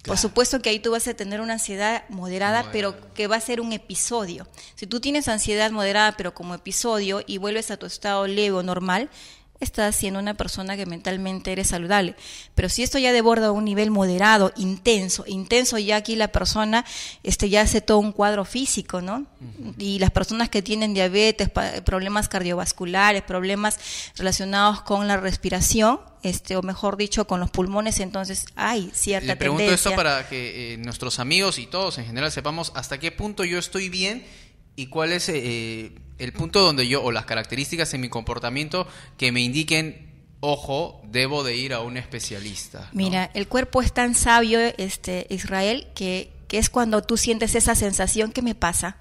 Por supuesto que ahí tú vas a tener una ansiedad moderada, pero que va a ser un episodio. Si tú tienes ansiedad moderada, pero como episodio, y vuelves a tu estado leve o normal, estás siendo una persona que mentalmente eres saludable. Pero si esto ya deborda a un nivel moderado, intenso, intenso ya aquí la persona este, ya hace todo un cuadro físico, ¿no? Y las personas que tienen diabetes, problemas cardiovasculares, problemas relacionados con la respiración, este, o mejor dicho, con los pulmones, entonces hay cierta Le pregunto esto para que eh, nuestros amigos y todos en general sepamos hasta qué punto yo estoy bien y cuál es... Eh, eh, el punto donde yo, o las características en mi comportamiento que me indiquen, ojo, debo de ir a un especialista. Mira, el cuerpo es tan sabio, este, Israel, que, es cuando tú sientes esa sensación que me pasa.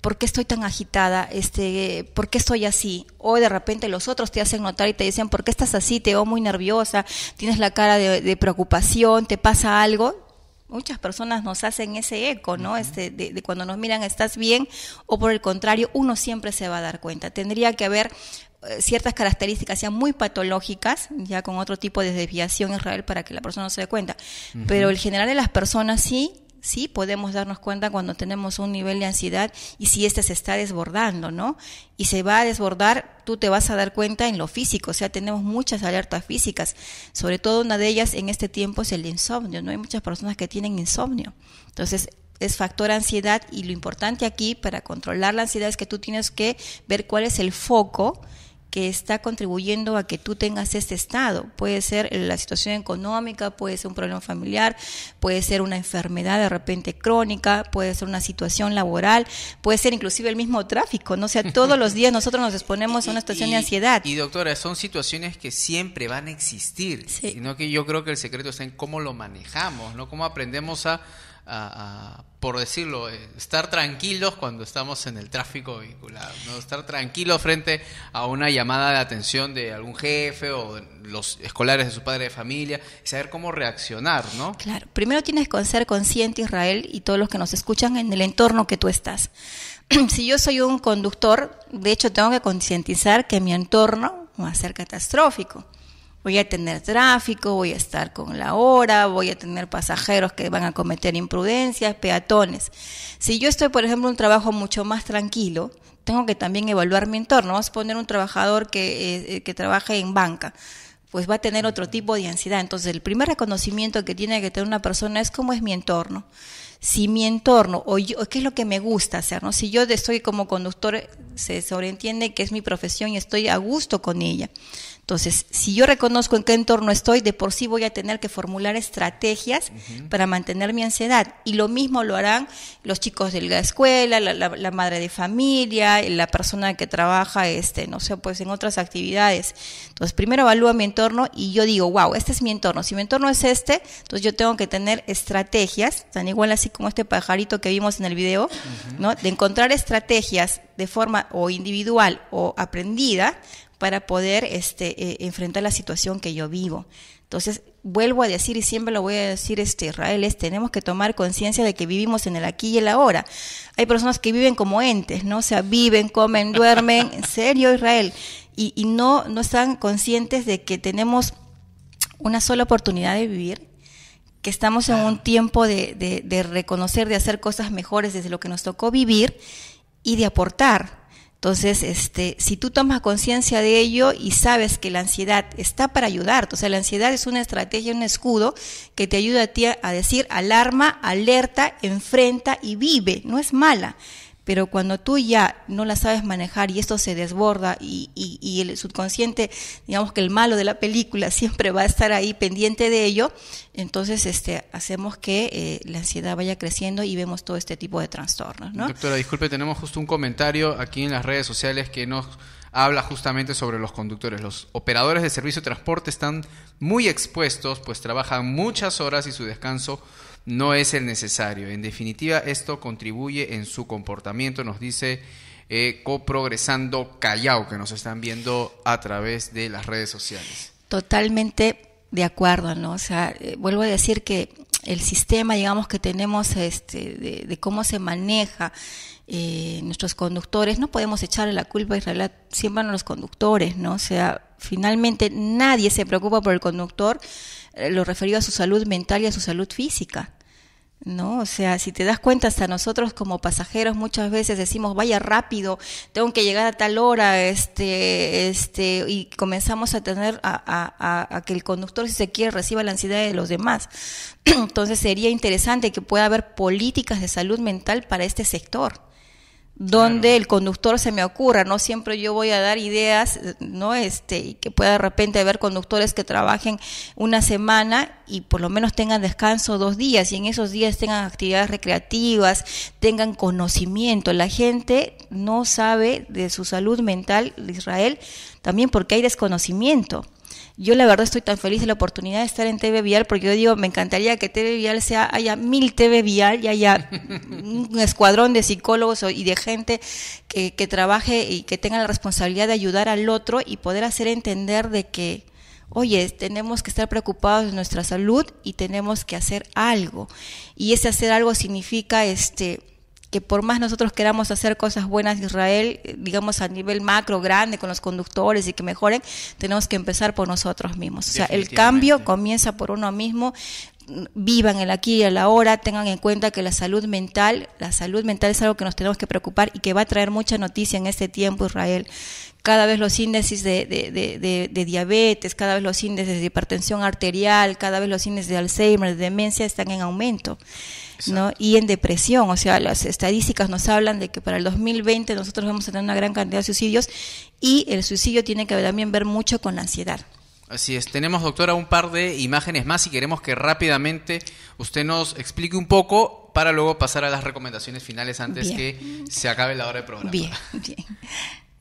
¿por qué estoy tan agitada? Este, ¿Por qué estoy así? O de repente los otros te hacen notar y te dicen, ¿por qué estás así? Te veo muy nerviosa, tienes la cara de preocupación, te pasa algo muchas personas nos hacen ese eco, ¿no? este, de, cuando nos miran, ¿estás bien? O por el contrario, uno siempre se va a dar cuenta. Tendría que haber eh, ciertas características ya muy patológicas, ya con otro tipo de desviación es real para que la persona no se dé cuenta. Pero el general de las personas sí sí podemos darnos cuenta cuando tenemos un nivel de ansiedad y si ésta este se está desbordando, ¿no? Y se va a desbordar, tú te vas a dar cuenta en lo físico, o sea, tenemos muchas alertas físicas, sobre todo una de ellas en este tiempo es el insomnio, ¿no? Hay muchas personas que tienen insomnio. Entonces, es factor ansiedad y lo importante aquí para controlar la ansiedad es que tú tienes que ver cuál es el foco que está contribuyendo a que tú tengas este estado. Puede ser la situación económica, puede ser un problema familiar, puede ser una enfermedad de repente crónica, puede ser una situación laboral, puede ser inclusive el mismo tráfico, ¿no? sea, todos los días nosotros nos exponemos a una situación de ansiedad. Y doctora, son situaciones que siempre van a existir, sino que yo creo que el secreto está en cómo lo manejamos, ¿no? Cómo aprendemos a a, por decirlo, eh, estar tranquilos cuando estamos en el tráfico vehicular, estar tranquilos frente a una llamada de atención de algún jefe o los escolares de su padre de familia, saber cómo reaccionar, ¿no? Claro, primero tienes que ser consciente, Israel, y todos los que nos escuchan en el entorno que tú estás. si yo soy un conductor, de hecho tengo que concientizar que mi entorno va a ser catastrófico voy a tener tráfico, voy a estar con la hora, voy a tener pasajeros que van a cometer imprudencias, peatones. Si yo estoy, por ejemplo, en un trabajo mucho más tranquilo, tengo que también evaluar mi entorno. Vamos a poner un trabajador que, eh, que trabaje en banca pues va a tener otro tipo de ansiedad. Entonces, el primer reconocimiento que tiene que tener una persona es cómo es mi entorno. Si mi entorno, o, yo, qué es lo que me gusta hacer, ¿no? Si yo estoy como conductor, se sobreentiende que es mi profesión y estoy a gusto con ella. Entonces, si yo reconozco en qué entorno estoy, de por sí voy a tener que formular estrategias para mantener mi ansiedad. Y lo mismo lo harán los chicos de la escuela, la, madre de familia, la persona que trabaja, este, no sé, pues en otras actividades. Entonces, primero evalúo mi entorno y yo digo, wow, este es mi entorno. Si mi entorno es este, entonces yo tengo que tener estrategias, tan igual así como este pajarito que vimos en el video, ¿no? De encontrar estrategias de forma o individual o aprendida para poder este, eh, enfrentar la situación que yo vivo. Entonces, vuelvo a decir y siempre lo voy a decir este Israel, es tenemos que tomar conciencia de que vivimos en el aquí y el ahora. Hay personas que viven como entes, ¿no? O sea, viven, comen, duermen, en serio Israel, y, no, no están conscientes de que tenemos una sola oportunidad de vivir, que estamos en un tiempo de reconocer, de hacer cosas mejores desde lo que nos tocó vivir y de aportar, entonces, este, si tú tomas conciencia de ello y sabes que la ansiedad está para ayudarte, o sea, la ansiedad es una estrategia, un escudo que te ayuda a ti a decir alarma, alerta, enfrenta y vive, no es mala. Pero cuando tú ya no la sabes manejar y esto se desborda y, y, el subconsciente, digamos que el malo de la película siempre va a estar ahí pendiente de ello, entonces este, hacemos que eh, la ansiedad vaya creciendo y vemos todo este tipo de trastornos. ¿no? Doctora, disculpe, tenemos justo un comentario aquí en las redes sociales que nos habla justamente sobre los conductores. Los operadores de servicio de transporte están muy expuestos, pues trabajan muchas horas y su descanso no es el necesario. En definitiva, esto contribuye en su comportamiento, nos dice eh, coprogresando Callao, que nos están viendo a través de las redes sociales. Totalmente de acuerdo, ¿no? O sea, eh, vuelvo a decir que el sistema, digamos, que tenemos este, de, cómo se maneja eh, nuestros conductores, no podemos echarle la culpa a Israel siempre a los conductores, ¿no? O sea, finalmente nadie se preocupa por el conductor eh, lo referido a su salud mental y a su salud física. ¿no? O sea, si te das cuenta, hasta nosotros como pasajeros muchas veces decimos, vaya rápido, tengo que llegar a tal hora, este, este, y comenzamos a tener a, a que el conductor, si se quiere, reciba la ansiedad de los demás. Entonces sería interesante que pueda haber políticas de salud mental para este sector donde el conductor se me ocurra, no siempre yo voy a dar ideas, ¿no? Este, y que pueda de repente haber conductores que trabajen una semana y por lo menos tengan descanso dos días y en esos días tengan actividades recreativas, tengan conocimiento. La gente no sabe de su salud mental de Israel también porque hay desconocimiento. Yo la verdad estoy tan feliz de la oportunidad de estar en TV Vial porque yo digo, me encantaría que TV Vial sea, haya mil TV Vial y haya un escuadrón de psicólogos y de gente que, que trabaje y que tenga la responsabilidad de ayudar al otro y poder hacer entender de que, oye, tenemos que estar preocupados de nuestra salud y tenemos que hacer algo. Y ese hacer algo significa este que por más nosotros queramos hacer cosas buenas Israel, eh, digamos a nivel macro, grande, con los conductores y que mejoren, tenemos que empezar por nosotros mismos. O sea, el cambio comienza por uno mismo, vivan el aquí y el ahora, tengan en cuenta que la salud mental, la salud mental es algo que nos tenemos que preocupar y que va a traer mucha noticia en este tiempo, Israel cada vez los índices de, de, diabetes, cada vez los índices de hipertensión arterial, cada vez los índices de Alzheimer, de demencia están en aumento. ¿no? y en depresión. O sea, las estadísticas nos hablan de que para el 2020 nosotros vamos a tener una gran cantidad de suicidios y el suicidio tiene que también ver mucho con la ansiedad. Así es, tenemos doctora un par de imágenes más y queremos que rápidamente usted nos explique un poco para luego pasar a las recomendaciones finales antes que se acabe la hora de programa. Bien, bien.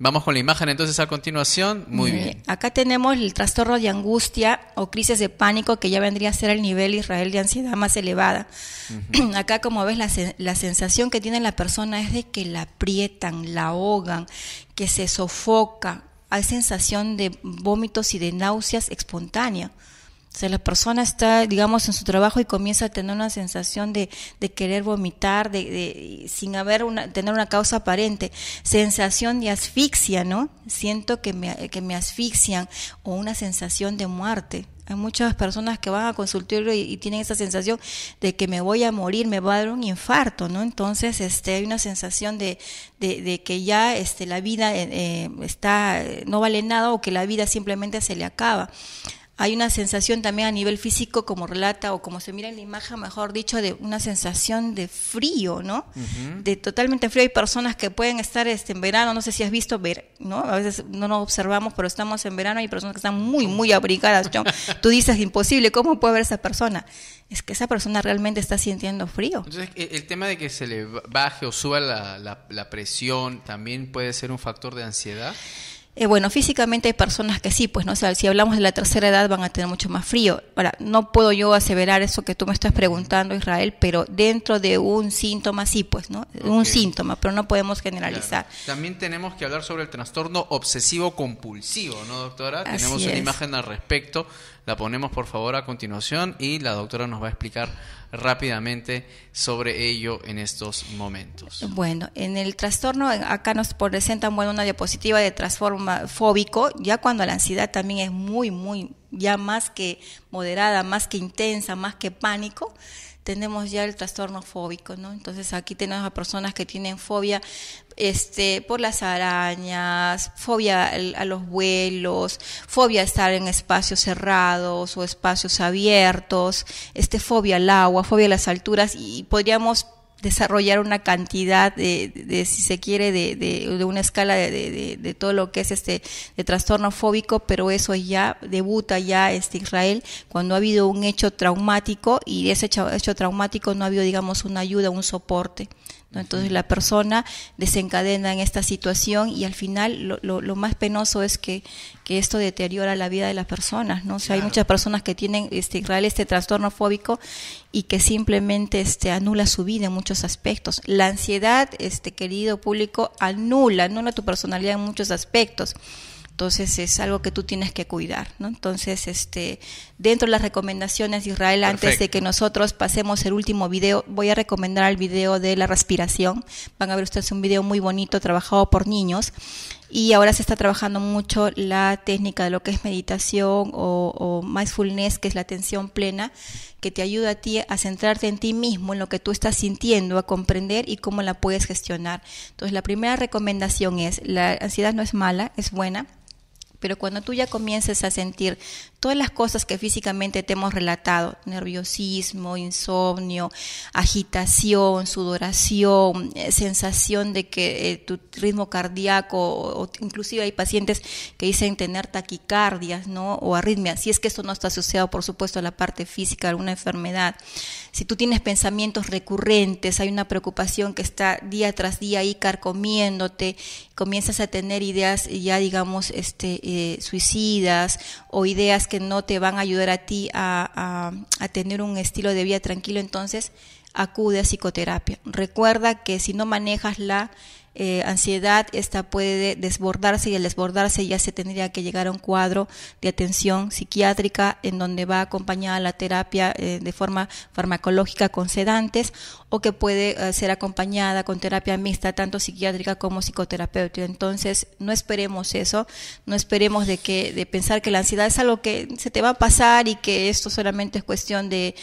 Vamos con la imagen entonces a continuación. Muy bien. Acá tenemos el trastorno de angustia o crisis de pánico que ya vendría a ser el nivel Israel de ansiedad más elevada. Acá como ves la, la, sensación que tiene la persona es de que la aprietan, la ahogan, que se sofoca. Hay sensación de vómitos y de náuseas espontáneas. O sea, la persona está, digamos, en su trabajo y comienza a tener una sensación de, querer vomitar, de, sin haber una, tener una causa aparente, sensación de asfixia, ¿no? Siento que me, asfixian o una sensación de muerte. Hay muchas personas que van a consultarlo y, tienen esa sensación de que me voy a morir, me va a dar un infarto, ¿no? Entonces, este, hay una sensación de, que ya este, la vida eh, eh, está, eh, no vale nada o que la vida simplemente se le acaba hay una sensación también a nivel físico, como relata o como se mira en la imagen, mejor dicho, de una sensación de frío, ¿no? De totalmente frío. Hay personas que pueden estar este, en verano, no sé si has visto, ver, ¿no? A veces no nos observamos, pero estamos en verano, hay personas que están muy, muy abrigadas. Tú dices, imposible, ¿cómo puede ver esa persona? Es que esa persona realmente está sintiendo frío. Entonces, e, el tema de que se le baje o suba la presión también puede ser un factor de ansiedad. Eh, bueno, físicamente hay personas que sí, pues no, sé, si hablamos de la tercera edad van a tener mucho más frío. Ahora, no puedo yo aseverar eso que tú me estás preguntando, Israel, pero dentro de un síntoma sí, pues, ¿no? Un síntoma, pero no podemos generalizar. También tenemos que hablar sobre el trastorno obsesivo compulsivo, ¿no, doctora? tenemos una imagen al respecto, la ponemos por favor a continuación y la doctora nos va a explicar rápidamente sobre ello en estos momentos. Bueno, en el trastorno, eh, acá nos presentan bueno, una diapositiva de trastorno fóbico, ya cuando la ansiedad también es muy, muy, ya más que moderada, más que intensa, más que pánico, tenemos ya el trastorno fóbico, ¿no? Entonces aquí tenemos a personas que tienen fobia este, por las arañas, fobia a los vuelos, fobia a estar en espacios cerrados o espacios abiertos, este, fobia al agua, fobia a las alturas y podríamos desarrollar una cantidad de, de, si se quiere, de, de una escala de, todo lo que es este de trastorno fóbico, pero eso ya debuta ya este Israel cuando ha habido un hecho traumático y de ese hecho, hecho traumático no ha habido, digamos, una ayuda, un soporte. Entonces la persona desencadena en esta situación y al final lo, más penoso es que, esto deteriora la vida de las personas, ¿no? hay muchas personas que tienen este, este trastorno fóbico y que simplemente este, anula su vida en muchos aspectos. La ansiedad, este querido público, anula, anula tu personalidad en muchos aspectos. Entonces es algo que tú tienes que cuidar, ¿no? Entonces, este, dentro de las recomendaciones Israel, antes de que nosotros pasemos el último video, voy a recomendar el video de la respiración. Van a ver ustedes un video muy bonito trabajado por niños y ahora se está trabajando mucho la técnica de lo que es meditación o, o, mindfulness, que es la atención plena, que te ayuda a ti a centrarte en ti mismo, en lo que tú estás sintiendo, a comprender y cómo la puedes gestionar. Entonces, la primera recomendación es, la ansiedad no es mala, es buena pero cuando tú ya comiences a sentir todas las cosas que físicamente te hemos relatado, nerviosismo, insomnio, agitación, sudoración, eh, sensación de que eh, tu ritmo cardíaco, o, inclusive hay pacientes que dicen tener taquicardias, ¿no? O arritmias, si es que esto no está asociado, por supuesto, a la parte física, a alguna enfermedad si tú tienes pensamientos recurrentes, hay una preocupación que está día tras día ahí carcomiéndote, comienzas a tener ideas ya digamos este, eh, suicidas o ideas que no te van a ayudar a ti a tener un estilo de vida tranquilo, entonces acude a psicoterapia. Recuerda que si no manejas la eh, ansiedad, esta puede desbordarse y al desbordarse ya se tendría que llegar a un cuadro de atención psiquiátrica en donde va acompañada la terapia eh, de forma farmacológica con sedantes o que puede eh, ser acompañada con terapia mixta, tanto psiquiátrica como psicoterapéutica. Entonces, no esperemos eso, no esperemos de que de pensar que la ansiedad es algo que se te va a pasar y que esto solamente es cuestión de,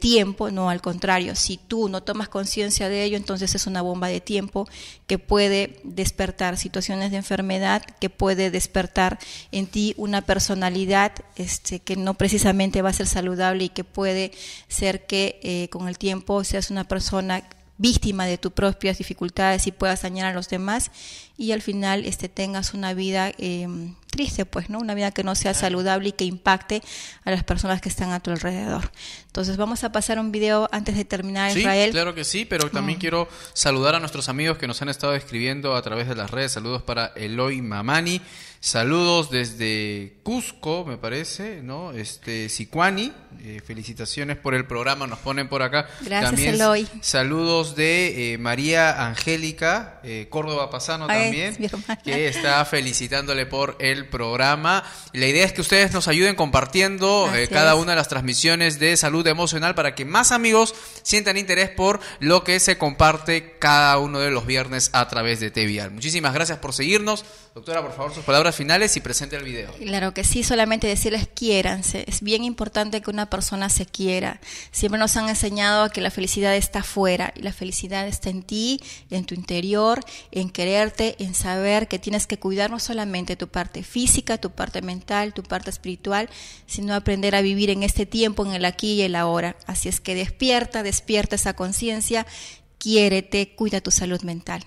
tiempo, no, al contrario, si tú no tomas conciencia de ello, entonces es una bomba de tiempo que puede despertar situaciones de enfermedad, que puede despertar en ti una personalidad este, que no precisamente va a ser saludable y que puede ser que eh, con el tiempo seas una persona víctima de tus propias dificultades y puedas dañar a los demás y al final este, tengas una vida em, triste, pues, ¿no? Una vida que no sea saludable y que impacte a las personas que están a tu alrededor. Entonces vamos a pasar un video antes de terminar, Israel. Claro que sí, pero también mm. quiero saludar a nuestros amigos que nos han estado escribiendo a través de las redes. Saludos para Eloy Mamani. Saludos desde Cusco, me parece, ¿no? Este, Sicuani, eh, felicitaciones por el programa, nos ponen por acá. Gracias, también, Eloy. Saludos de eh, María Angélica, eh, Córdoba Pasano también, que está felicitándole por el programa. La idea es que ustedes nos ayuden compartiendo cada una de las transmisiones de salud emocional para que más amigos sientan interés por lo que se comparte cada uno de los viernes a través de TVIAL. Muchísimas gracias por seguirnos. Doctora, por favor, sus palabras finales y presente el video. Claro que sí, solamente decirles quiéranse. Es bien importante que una persona se quiera. Siempre nos han enseñado a que la felicidad está afuera y la felicidad está en ti, en tu interior, en quererte, en saber que tienes que cuidar no solamente tu parte física, tu parte mental, tu parte espiritual, sino aprender a vivir en este tiempo, en el aquí y el ahora. Así es que despierta, despierta esa conciencia, quiérete, cuida tu salud mental.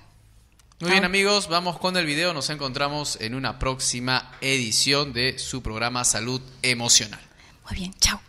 Muy bien amigos, vamos con el video, nos encontramos en una próxima edición de su programa Salud Emocional. Muy bien, chao.